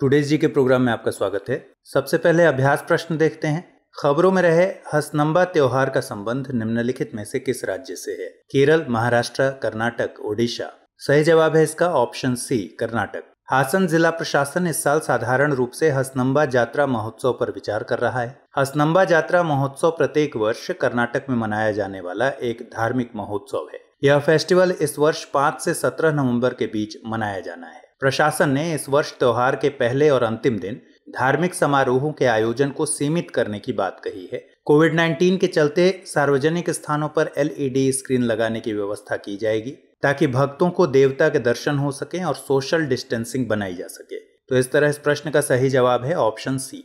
Today's जी के programme में आपका स्वागत है सबसे पहले अभ्यास प्रश्न देखते हैं खबरों में रहे हसनम्बा त्योहार का संबंध निम्नलिखित में से किस राज्य से है केरल महाराष्ट्र कर्नाटक ओडिशा सही जवाब है इसका ऑप्शन सी कर्नाटक हासन जिला प्रशासन इस साल साधारण रूप से हसनम्बा यात्रा महोत्सव पर विचार कर रहा है हसनम्बा यात्रा महोत्सव प्रत्येक वर्ष कर्नाटक में मनाया जाने वाला एक धार्मिक महोत्सव है यह फेस्टिवल इस वर्ष 5 से 17 नवंबर के बीच मनाया जाना है प्रशासन ने इस वर्ष त्योहार के पहले और अंतिम दिन धार्मिक समारोहों के आयोजन को सीमित करने की बात कही है कोविड 19 के चलते सार्वजनिक स्थानों पर एलईडी स्क्रीन लगाने की व्यवस्था की जाएगी ताकि भक्तों को देवता के दर्शन हो सके और सोशल डिस्टेंसिंग बनाई जा सके तो इस तरह इस प्रश्न का सही जवाब है ऑप्शन सी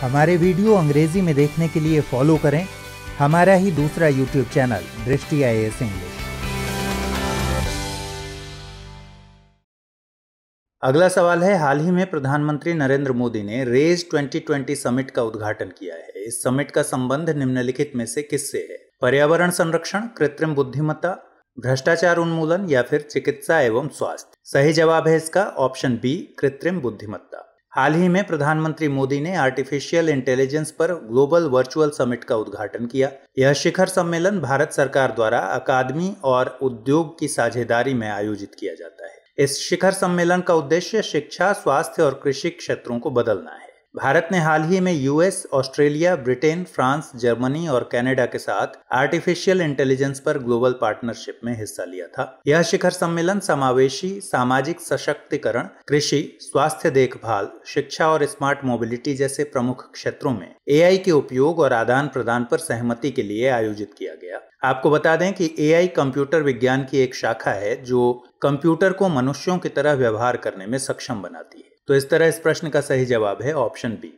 हमारे वीडियो अंग्रेजी में देखने के लिए फॉलो करें हमारा ही दूसरा यूट्यूब चैनल दृष्टि आई एस इंग्लिश अगला सवाल है हाल ही में प्रधानमंत्री नरेंद्र मोदी ने रेज 2020 समिट का उद्घाटन किया है इस समिट का संबंध निम्नलिखित में से किससे है पर्यावरण संरक्षण कृत्रिम बुद्धिमत्ता भ्रष्टाचार उन्मूलन या फिर चिकित्सा एवं स्वास्थ्य सही जवाब है इसका ऑप्शन बी कृत्रिम बुद्धिमत्ता हाल ही में प्रधानमंत्री मोदी ने आर्टिफिशियल इंटेलिजेंस पर ग्लोबल वर्चुअल समिट का उद्घाटन किया यह शिखर सम्मेलन भारत सरकार द्वारा अकादमी और उद्योग की साझेदारी में आयोजित किया जाता है इस शिखर सम्मेलन का उद्देश्य शिक्षा स्वास्थ्य और कृषि क्षेत्रों को बदलना है भारत ने हाल ही में US Australia Britain France Germany और कनाडा के साथ आर्टिफिशियल इंटेलिजेंस पर ग्लोबल पार्टनरशिप में हिस्सा लिया था यह शिखर सम्मेलन समावेशी सामाजिक सशक्तिकरण कृषि स्वास्थ्य देखभाल शिक्षा और स्मार्ट मोबिलिटी जैसे प्रमुख क्षेत्रों में एआई के उपयोग और आदान प्रदान पर सहमति के लिए आयोजित किया गया आपको बता दें कि एआई कंप्यूटर विज्ञान की एक शाखा है जो कंप्यूटर को मनुष्यों की तरह व्यवहार करने में सक्षम बनाती है तो इस तरह इस प्रश्न का सही जवाब है ऑप्शन बी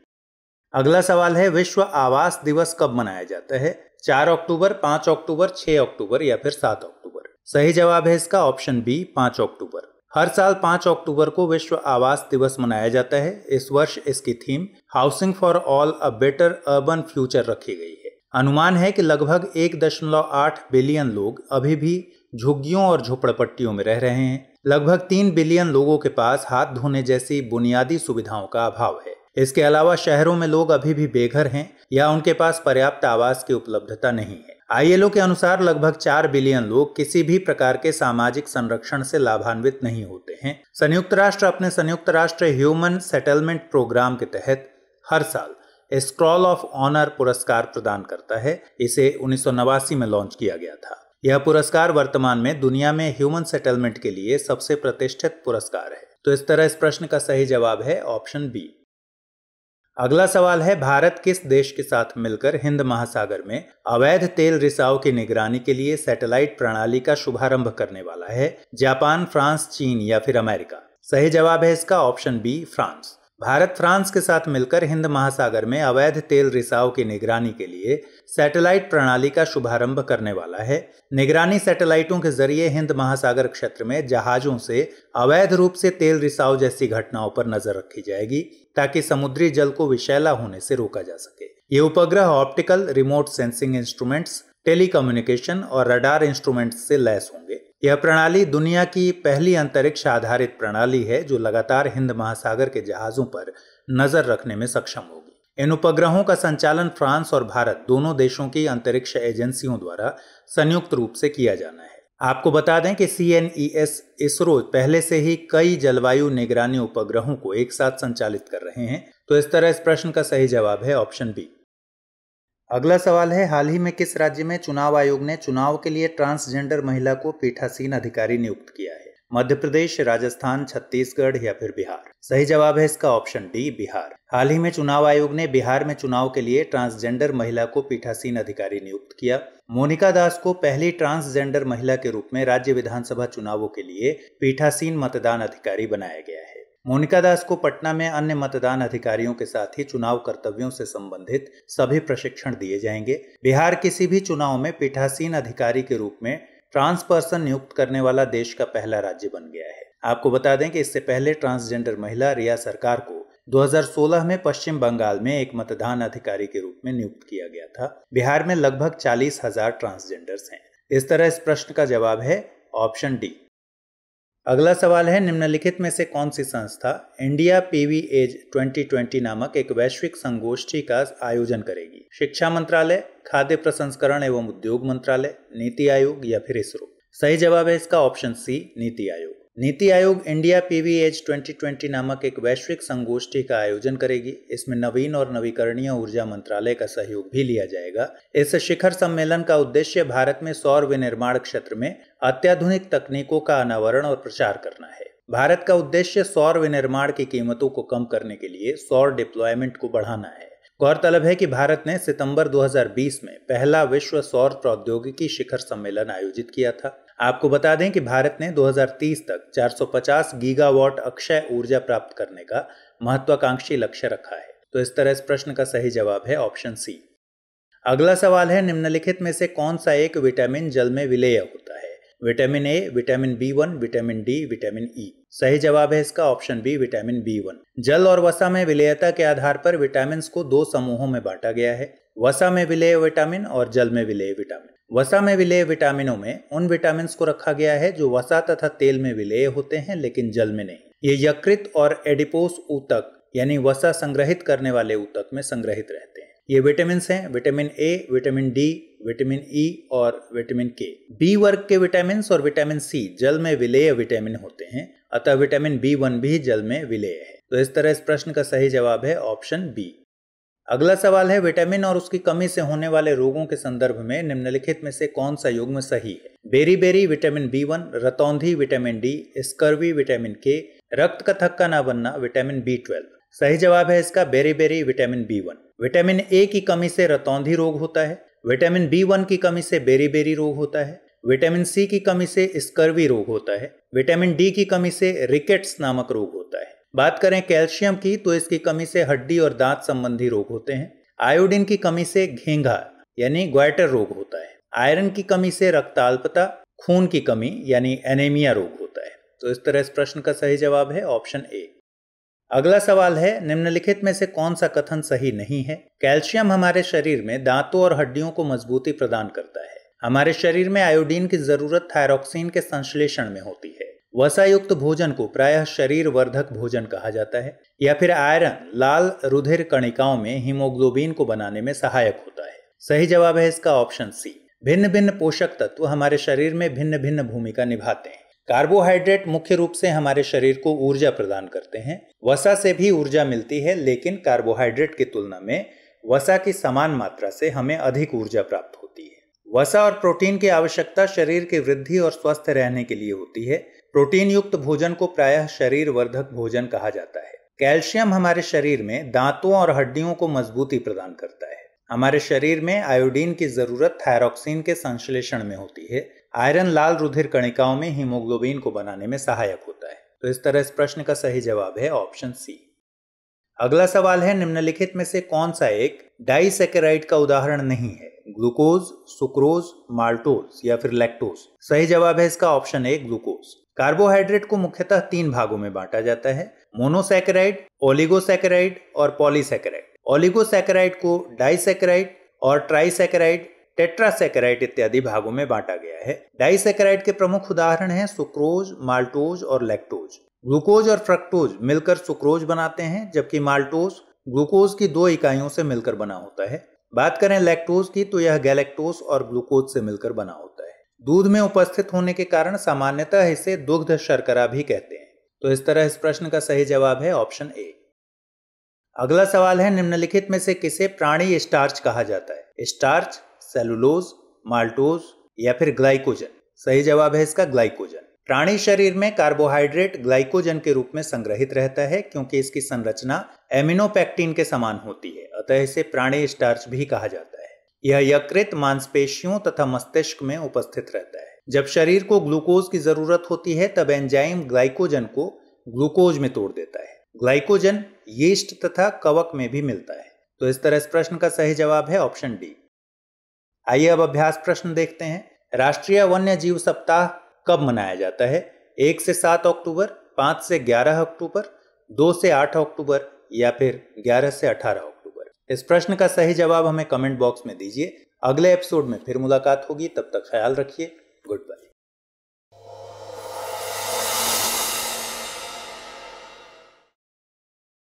अगला सवाल है विश्व आवास दिवस कब मनाया जाता है चार अक्टूबर पांच अक्टूबर छह अक्टूबर या फिर सात अक्टूबर सही जवाब है इसका ऑप्शन बी पांच अक्टूबर हर साल पांच अक्टूबर को विश्व आवास दिवस मनाया जाता है इस वर्ष इसकी theme housing for all a better urban future रखी गई है अनुमान है कि लगभग एक दशमलव आठ बिलियन लोग अभी भी झुग्गियों और झोपड़पट्टियों में रह रहे हैं लगभग तीन बिलियन लोगों के पास हाथ धोने जैसी बुनियादी सुविधाओं का अभाव है इसके अलावा शहरों में लोग अभी भी बेघर हैं या उनके पास पर्याप्त आवास की उपलब्धता नहीं है आईएलओ के अनुसार लगभग चार बिलियन लोग किसी भी प्रकार के सामाजिक संरक्षण से लाभान्वित नहीं होते हैं संयुक्त राष्ट्र अपने संयुक्त राष्ट्र ह्यूमन सेटलमेंट प्रोग्राम के तहत हर साल स्क्रॉल ऑफ ऑनर पुरस्कार प्रदान करता है इसे उन्नीस में लॉन्च किया गया था यह पुरस्कार वर्तमान में दुनिया में ह्यूमन सेटलमेंट के लिए सबसे प्रतिष्ठित पुरस्कार है तो इस तरह इस प्रश्न का सही जवाब है ऑप्शन बी अगला सवाल है भारत किस देश के साथ मिलकर हिंद महासागर में अवैध तेल रिसाव की निगरानी के लिए सैटेलाइट प्रणाली का शुभारंभ करने वाला है जापान फ्रांस चीन या फिर अमेरिका सही जवाब है इसका option B France Bharat France के साथ मिलकर हिंद महासागर में अवैध तेल रिसाव की निगरानी के लिए सैटेलाइट प्रणाली का शुभारंभ करने वाला है निगरानी सैटेलाइटों के जरिए हिंद महासागर क्षेत्र में जहाजों से अवैध रूप से तेल रिसाव जैसी घटनाओं पर नजर रखी जाएगी ताकि समुद्री जल को विषैला होने से रोका जा सके ये उपग्रह optical remote sensing instruments telecommunication और रडार इंस्ट्रूमेंट्स से लैस होंगे यह प्रणाली दुनिया की पहली अंतरिक्ष आधारित प्रणाली है जो लगातार हिंद महासागर के जहाजों पर नजर रखने में सक्षम होगी इन उपग्रहों का संचालन फ्रांस और भारत दोनों देशों की अंतरिक्ष एजेंसियों द्वारा संयुक्त रूप से किया जाना है आपको बता दें कि सी e इसरो पहले से ही कई जलवायु निगरानी उपग्रहों को एक साथ संचालित कर रहे हैं तो इस तरह इस प्रश्न का सही जवाब है ऑप्शन बी अगला सवाल है हाल ही में किस राज्य में चुनाव आयोग ने चुनाव के लिए ट्रांसजेंडर महिला को पीठासीन अधिकारी नियुक्त किया है मध्य प्रदेश राजस्थान छत्तीसगढ़ या फिर बिहार सही जवाब है इसका ऑप्शन डी बिहार हाल ही में चुनाव आयोग ने बिहार में चुनाव के लिए ट्रांसजेंडर महिला को पीठासीन अधिकारी नियुक्त किया मोनिका दास को पहली ट्रांसजेंडर महिला के रूप में राज्य विधानसभा चुनावों के लिए पीठासीन मतदान अधिकारी बनाया गया है मोनिका दास को पटना में अन्य मतदान अधिकारियों के साथ ही चुनाव कर्तव्यों से संबंधित सभी प्रशिक्षण दिए जाएंगे बिहार किसी भी चुनाव में पीठासीन अधिकारी के रूप में ट्रांस पर्सन नियुक्त करने वाला देश का पहला राज्य बन गया है आपको बता दें कि इससे पहले ट्रांसजेंडर महिला रिया सरकार को 2016 में पश्चिम बंगाल में एक मतदान अधिकारी के रूप में नियुक्त किया गया था बिहार में लगभग चालीस हजार ट्रांसजेंडर्स हैं इस तरह इस प्रश्न का जवाब है ऑप्शन डी अगला सवाल है निम्नलिखित में से कौन सी संस्था इंडिया पीवी एज 2020 नामक एक वैश्विक संगोष्ठी का आयोजन करेगी शिक्षा मंत्रालय खाद्य प्रसंस्करण एवं उद्योग मंत्रालय नीति आयोग या फिर इसरो सही जवाब है इसका ऑप्शन सी नीति आयोग नीति आयोग इंडिया पीवीएच 2020 नामक एक वैश्विक संगोष्ठी का आयोजन करेगी इसमें नवीन और नवीकरणीय ऊर्जा मंत्रालय का सहयोग भी लिया जाएगा इस शिखर सम्मेलन का उद्देश्य भारत में सौर विनिर्माण क्षेत्र में अत्याधुनिक तकनीकों का अनावरण और प्रचार करना है भारत का उद्देश्य सौर विनिर्माण की कीमतों को कम करने के लिए सौर डिप्लॉयमेंट को बढ़ाना है गौरतलब है कि भारत ने सितंबर 2020 में पहला विश्व सौर प्रौद्योगिकी शिखर सम्मेलन आयोजित किया था आपको बता दें कि भारत ने 2030 तक 450 गीगावाट अक्षय ऊर्जा प्राप्त करने का महत्वाकांक्षी लक्ष्य रखा है तो इस तरह इस प्रश्न का सही जवाब है ऑप्शन सी अगला सवाल है निम्नलिखित में से कौन सा एक विटामिन जल में विलेय होता है vitamin A vitamin B one vitamin D vitamin E e. सही जवाब है इसका option B vitamin B one जल और वसा में विलेयता के आधार पर विटामिन को दो समूहों में बांटा गया है वसा में विलेय विटामिन और जल में विलेय विटामिन वसा में विलेय विटामिनों में उन विटामिन को रखा गया है जो वसा तथा तेल में विलेय होते हैं लेकिन जल में नहीं ये यकृत और एडिपोस ऊतक यानी वसा संग्रहित करने वाले ऊतक में संग्रहित रहते हैं ये विटामिन हैं vitamin A vitamin D vitamin E e और विटामिन के बी वर्ग के विटामिन और विटामिन सी जल में विलेय विटामिन होते हैं अतः विटामिन बी वन भी जल में विलेय है तो इस तरह इस प्रश्न का सही जवाब है ऑप्शन बी अगला सवाल है विटामिन और उसकी कमी से होने वाले रोगों के संदर्भ में निम्नलिखित में से कौन सा युग्म सही है beriberi vitamin B one रतौंधी विटामिन डी स्कर्वी विटामिन के रक्त का थक्का ना बनना विटामिन बी ट्वेल्व सही जवाब है इसका beriberi vitamin B one vitamin A की कमी से रतौंधी रोग होता है विटामिन बी वन की कमी से बेरी बेरी रोग होता है विटामिन सी की कमी से स्कर्वी रोग होता है विटामिन डी की कमी से रिकेट्स नामक रोग होता है बात करें कैल्शियम की तो इसकी कमी से हड्डी और दांत संबंधी रोग होते हैं आयोडीन की कमी से घेंघा यानी ग्वाइटर रोग होता है आयरन की कमी से रक्ताल्पता खून की कमी यानी एनेमिया रोग होता है तो इस तरह इस प्रश्न का सही जवाब है ऑप्शन ए अगला सवाल है निम्नलिखित में से कौन सा कथन सही नहीं है कैल्शियम हमारे शरीर में दांतों और हड्डियों को मजबूती प्रदान करता है हमारे शरीर में आयोडीन की जरूरत थायरोक्सिन के संश्लेषण में होती है वसायुक्त भोजन को प्रायः शरीर वर्धक भोजन कहा जाता है या फिर आयरन लाल रुधिर कणिकाओं में हीमोग्लोबिन को बनाने में सहायक होता है सही जवाब है इसका ऑप्शन सी भिन्न भिन्न पोषक तत्व हमारे शरीर में भिन्न भिन्न भूमिका निभाते हैं कार्बोहाइड्रेट मुख्य रूप से हमारे शरीर को ऊर्जा प्रदान करते हैं वसा से भी ऊर्जा मिलती है लेकिन कार्बोहाइड्रेट की तुलना में वसा की समान मात्रा से हमें अधिक ऊर्जा प्राप्त होती है वसा और प्रोटीन की आवश्यकता शरीर की वृद्धि और स्वस्थ रहने के लिए होती है प्रोटीन युक्त भोजन को प्रायः शरीर वर्धक भोजन कहा जाता है कैल्शियम हमारे शरीर में दांतों और हड्डियों को मजबूती प्रदान करता है हमारे शरीर में आयोडीन की जरूरत थायरोक्सिन के संश्लेषण में होती है आयरन लाल रुधिर कणिकाओं में हीमोग्लोबिन को बनाने में सहायक होता है तो इस तरह इस प्रश्न का सही जवाब है ऑप्शन सी अगला सवाल है निम्नलिखित में से कौन सा एक डाइसेकेराइड का उदाहरण नहीं है ग्लूकोज सुक्रोज माल्टोज या फिर लैक्टोज सही जवाब है इसका ऑप्शन ए ग्लूकोज कार्बोहाइड्रेट को मुख्यतः तीन भागों में बांटा जाता है मोनोसैकेराइड ओलिगोसैकेराइड और पॉलीसैकेराइड ओलिगोसैकेराइड को डाइसैकेराइड और ट्राइसैकेराइड टेट्रासैकेराइड इत्यादि भागों में बांटा गया है डाइसैकेराइड के प्रमुख उदाहरण हैं सुक्रोज माल्टोज और लैक्टोज ग्लूकोज और फ्रक्टोज मिलकर सुक्रोज बनाते हैं जबकि माल्टोज ग्लूकोज की दो इकाइयों से मिलकर बना होता है बात करें लैक्टोज की तो यह गैलेक्टोज और ग्लूकोज से मिलकर बना होता है दूध में उपस्थित होने के कारण सामान्यतः इसे दुग्ध शर्करा भी कहते हैं तो इस तरह इस प्रश्न का सही जवाब है ऑप्शन ए अगला सवाल है निम्नलिखित में से किसे प्राणी स्टार्च कहा जाता है स्टार्च सेलुलोज माल्टोज या फिर ग्लाइकोजन सही जवाब है इसका ग्लाइकोजन प्राणी शरीर में कार्बोहाइड्रेट ग्लाइकोजन के रूप में संग्रहित रहता है क्योंकि इसकी संरचना एमिनोपैक्टिन के समान होती है अतः इसे प्राणी स्टार्च भी कहा जाता है यह यकृत मांसपेशियों तथा मस्तिष्क में उपस्थित रहता है जब शरीर को ग्लूकोज की जरूरत होती है तब एंजाइम ग्लाइकोजन को ग्लूकोज में तोड़ देता है ग्लाइकोजन यीस्ट तथा कवक में भी मिलता है तो इस तरह इस प्रश्न का सही जवाब है ऑप्शन डी आइए अब अभ्यास प्रश्न देखते हैं राष्ट्रीय वन्य जीव सप्ताह कब मनाया जाता है एक से सात अक्टूबर पाँच से ग्यारह अक्टूबर दो से आठ अक्टूबर या फिर ग्यारह से अठारह अक्टूबर इस प्रश्न का सही जवाब हमें कमेंट बॉक्स में दीजिए अगले एपिसोड में फिर मुलाकात होगी तब तक ख्याल रखिए गुड बाय